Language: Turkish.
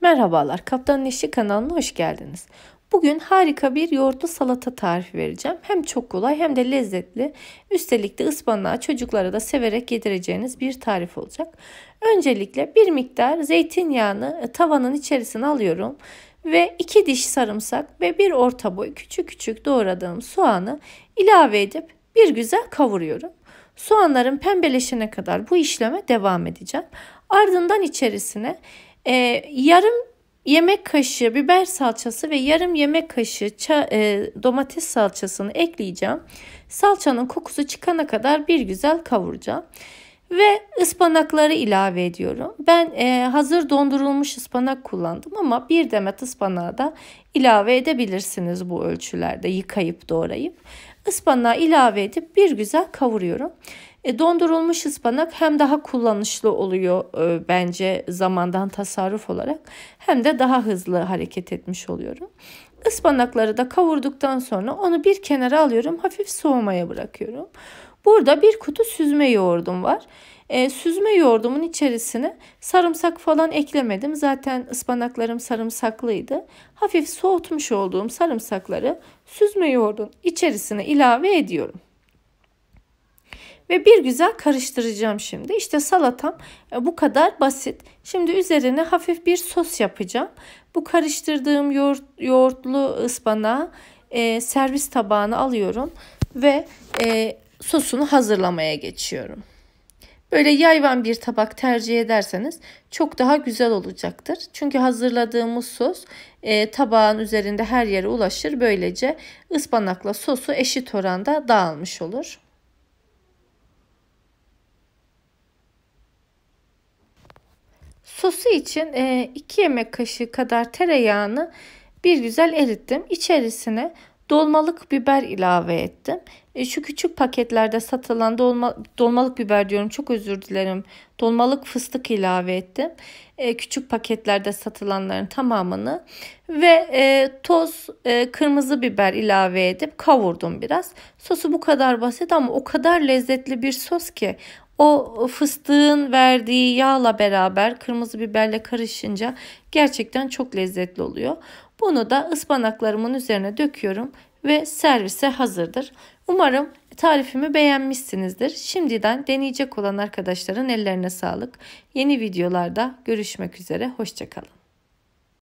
Merhabalar, Kaptanın İşi kanalına hoş geldiniz. Bugün harika bir yoğurtlu salata tarifi vereceğim. Hem çok kolay hem de lezzetli. Üstelik de ıspanağı çocuklara da severek yedireceğiniz bir tarif olacak. Öncelikle bir miktar zeytinyağını e, tavanın içerisine alıyorum. Ve iki diş sarımsak ve bir orta boy küçük küçük doğradığım soğanı ilave edip bir güzel kavuruyorum. Soğanların pembeleşene kadar bu işleme devam edeceğim. Ardından içerisine e, yarım yemek kaşığı biber salçası ve yarım yemek kaşığı ça, e, domates salçasını ekleyeceğim. Salçanın kokusu çıkana kadar bir güzel kavuracağım. Ve ıspanakları ilave ediyorum. Ben e, hazır dondurulmuş ıspanak kullandım ama bir demet ıspanağı da ilave edebilirsiniz bu ölçülerde yıkayıp doğrayıp. Ispanağı ilave edip bir güzel kavuruyorum. E, dondurulmuş ıspanak hem daha kullanışlı oluyor e, bence zamandan tasarruf olarak hem de daha hızlı hareket etmiş oluyorum. Ispanakları da kavurduktan sonra onu bir kenara alıyorum hafif soğumaya bırakıyorum. Burada bir kutu süzme yoğurdum var. E, süzme yoğurdumun içerisine sarımsak falan eklemedim. Zaten ıspanaklarım sarımsaklıydı. Hafif soğutmuş olduğum sarımsakları süzme yoğurdun içerisine ilave ediyorum. Ve bir güzel karıştıracağım şimdi. İşte salatam e, bu kadar basit. Şimdi üzerine hafif bir sos yapacağım. Bu karıştırdığım yoğurt, yoğurtlu ıspanağı e, servis tabağına alıyorum ve e, sosunu hazırlamaya geçiyorum. Böyle yayvan bir tabak tercih ederseniz çok daha güzel olacaktır. Çünkü hazırladığımız sos e, tabağın üzerinde her yere ulaşır. Böylece ıspanakla sosu eşit oranda dağılmış olur. Sosu için 2 e, yemek kaşığı kadar tereyağını bir güzel erittim. İçerisine dolmalık biber ilave ettim. E, şu küçük paketlerde satılan dolma, dolmalık biber diyorum çok özür dilerim. Dolmalık fıstık ilave ettim. E, küçük paketlerde satılanların tamamını ve toz kırmızı biber ilave edip kavurdum biraz. Sosu bu kadar basit ama o kadar lezzetli bir sos ki o fıstığın verdiği yağla beraber kırmızı biberle karışınca gerçekten çok lezzetli oluyor. Bunu da ıspanaklarımın üzerine döküyorum ve servise hazırdır. Umarım tarifimi beğenmişsinizdir. Şimdiden deneyecek olan arkadaşların ellerine sağlık. Yeni videolarda görüşmek üzere. Hoşçakalın.